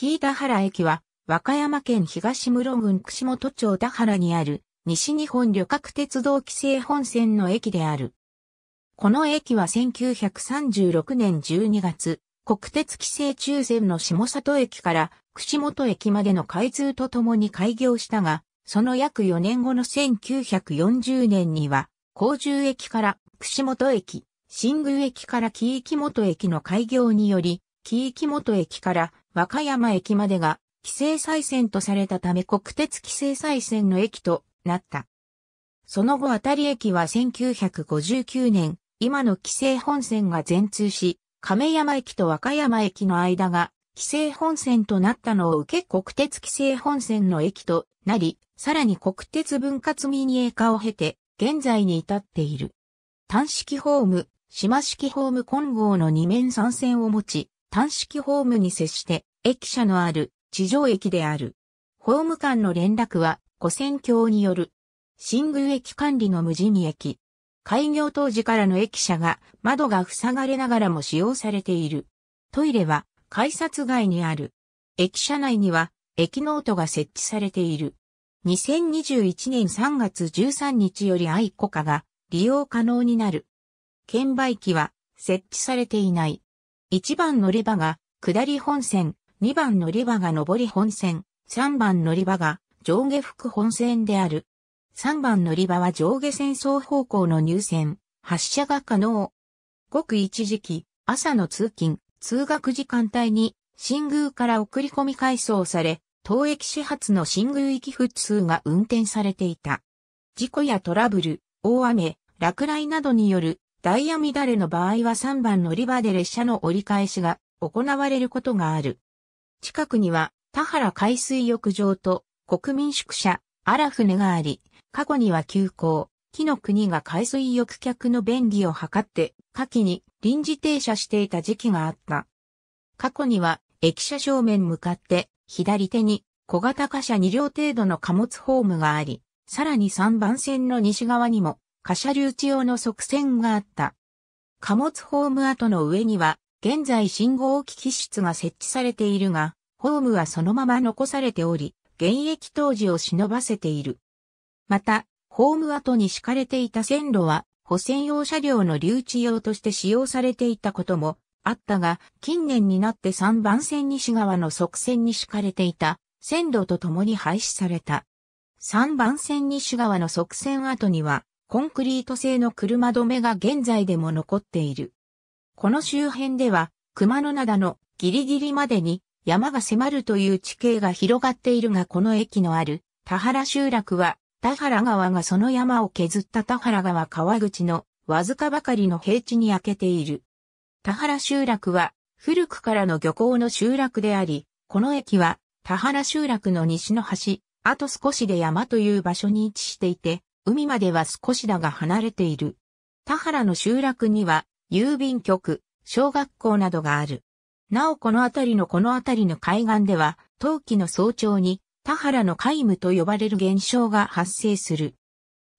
紀田原駅は、和歌山県東室郡串本町田原にある、西日本旅客鉄道規制本線の駅である。この駅は1936年12月、国鉄規制中線の下里駅から串本駅までの開通とともに開業したが、その約4年後の1940年には、甲州駅から串本駅、新宮駅から紀伊木本駅の開業により、紀伊木本駅から和歌山駅までが規制再線とされたため国鉄規制再線の駅となった。その後当たり駅は1959年、今の規制本線が全通し、亀山駅と和歌山駅の間が規制本線となったのを受け国鉄規制本線の駅となり、さらに国鉄分割民営化を経て、現在に至っている。単式ホーム、島式ホーム混合の2面3線を持ち、単式ホームに接して駅舎のある地上駅である。ホーム間の連絡は古戦橋による。新宮駅管理の無人駅。開業当時からの駅舎が窓が塞がれながらも使用されている。トイレは改札外にある。駅舎内には駅ノートが設置されている。2021年3月13日より愛国家が利用可能になる。券売機は設置されていない。1番乗り場が下り本線、2番乗り場が上り本線、3番乗り場が上下副本線である。3番乗り場は上下線双方向の入線、発車が可能。ごく一時期、朝の通勤、通学時間帯に、新宮から送り込み改装され、当駅始発の新宮行き普通が運転されていた。事故やトラブル、大雨、落雷などによるダイヤ乱れの場合は3番乗り場で列車の折り返しが行われることがある。近くには田原海水浴場と国民宿舎、荒船があり、過去には休校、木の国が海水浴客の便宜を図って下記に臨時停車していた時期があった。過去には駅舎正面向かって左手に小型貨車2両程度の貨物ホームがあり、さらに3番線の西側にも貨車留置用の側線があった。貨物ホーム跡の上には、現在信号機器室が設置されているが、ホームはそのまま残されており、現役当時を忍ばせている。また、ホーム跡に敷かれていた線路は、補線用車両の留置用として使用されていたこともあったが、近年になって3番線西側の側線に敷かれていた線路と共に廃止された。3番線西側の側線跡には、コンクリート製の車止めが現在でも残っている。この周辺では、熊野灘のギリギリまでに山が迫るという地形が広がっているがこの駅のある田原集落は田原川がその山を削った田原川川口のわずかばかりの平地に開けている。田原集落は古くからの漁港の集落であり、この駅は田原集落の西の端、あと少しで山という場所に位置していて、海までは少しだが離れている。田原の集落には、郵便局、小学校などがある。なおこの辺りのこの辺りの海岸では、冬季の早朝に、田原の皆無と呼ばれる現象が発生する。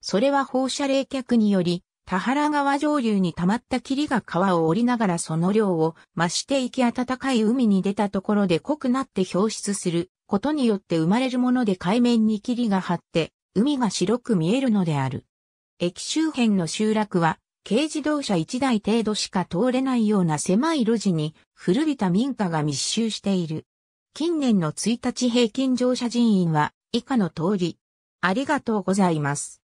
それは放射冷却により、田原川上流に溜まった霧が川を降りながらその量を増していき暖かい海に出たところで濃くなって表出することによって生まれるもので海面に霧が張って海が白く見えるのである。駅周辺の集落は、軽自動車1台程度しか通れないような狭い路地に、古びた民家が密集している。近年の1日平均乗車人員は、以下の通り。ありがとうございます。